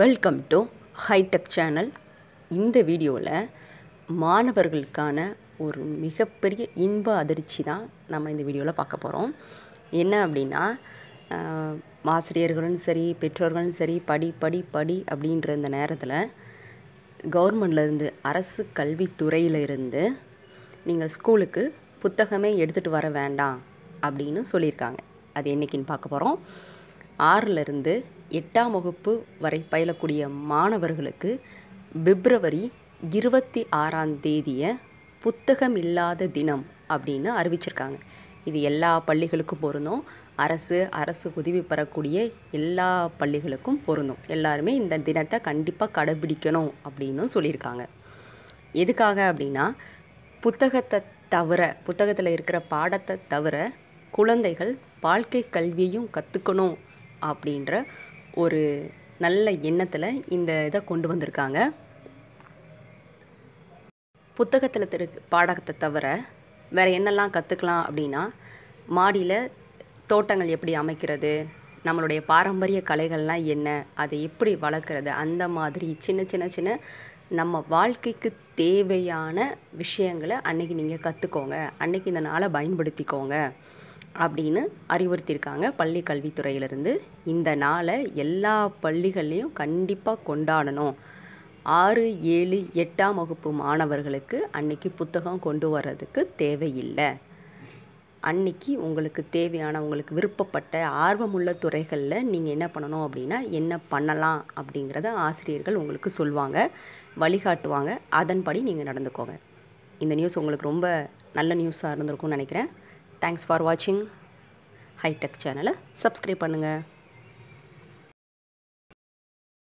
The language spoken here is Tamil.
வெல்கம் டு ஹைடெக் சேனல் இந்த வீடியோவில் மாணவர்களுக்கான ஒரு மிகப்பெரிய இன்ப அதிர்ச்சி தான் நம்ம இந்த வீடியோவில் பார்க்க போகிறோம் என்ன அப்படின்னா ஆசிரியர்களும் சரி பெற்றோர்களும் சரி படி படி படி அப்படின்ற இந்த நேரத்தில் கவர்மெண்ட்லேருந்து அரசு கல்வித்துறையில் இருந்து நீங்கள் ஸ்கூலுக்கு புத்தகமே எடுத்துகிட்டு வர வேண்டாம் அப்படின்னு சொல்லியிருக்காங்க அது என்றைக்குன்னு பார்க்க போகிறோம் ஆறிலிருந்து எட்டாம் வகுப்பு வரை பயிலக்கூடிய மாணவர்களுக்கு பிப்ரவரி இருபத்தி ஆறாம் தேதியை புத்தகம் இல்லாத தினம் அப்படின்னு அறிவிச்சிருக்காங்க இது எல்லா பள்ளிகளுக்கும் பொருந்தும் அரசு அரசு உதவி பெறக்கூடிய எல்லா பள்ளிகளுக்கும் பொருந்தும் எல்லாருமே இந்த தினத்தை கண்டிப்பாக கடைபிடிக்கணும் அப்படின்னு சொல்லியிருக்காங்க எதுக்காக அப்படின்னா புத்தகத்தை தவிர புத்தகத்தில் இருக்கிற பாடத்தை தவிர குழந்தைகள் வாழ்க்கை கல்வியையும் கற்றுக்கணும் அப்படின்ற ஒரு நல்ல எண்ணத்தில் இந்த இதை கொண்டு வந்திருக்காங்க புத்தகத்தில் திரு பாடகத்தை தவிர வேறு என்னெல்லாம் கற்றுக்கலாம் அப்படின்னா மாடியில் தோட்டங்கள் எப்படி அமைக்கிறது நம்மளுடைய பாரம்பரிய கலைகள்லாம் என்ன அதை எப்படி வளர்க்குறது அந்த மாதிரி சின்ன சின்ன சின்ன நம்ம வாழ்க்கைக்கு தேவையான விஷயங்களை அன்றைக்கி நீங்கள் கற்றுக்கோங்க அன்றைக்கி இந்த நாளை பயன்படுத்திக்கோங்க அப்படின்னு அறிவுறுத்தியிருக்காங்க பள்ளி கல்வித்துறையிலிருந்து இந்த நாளை எல்லா பள்ளிகள்லேயும் கண்டிப்பாக கொண்டாடணும் ஆறு ஏழு எட்டாம் வகுப்பு மாணவர்களுக்கு அன்னைக்கு புத்தகம் கொண்டு வர்றதுக்கு தேவையில்லை அன்னைக்கு உங்களுக்கு தேவையான உங்களுக்கு விருப்பப்பட்ட ஆர்வமுள்ள துறைகளில் நீங்கள் என்ன பண்ணணும் அப்படின்னா என்ன பண்ணலாம் அப்படிங்கிறத ஆசிரியர்கள் உங்களுக்கு சொல்லுவாங்க வழிகாட்டுவாங்க அதன்படி நீங்கள் நடந்துக்கோங்க இந்த நியூஸ் உங்களுக்கு ரொம்ப நல்ல நியூஸாக இருந்திருக்கும்னு நினைக்கிறேன் தேங்க்ஸ் ஃபார் வாட்சிங் ஹைடெக் சேனலை சப்ஸ்கிரைப் பண்ணுங்கள்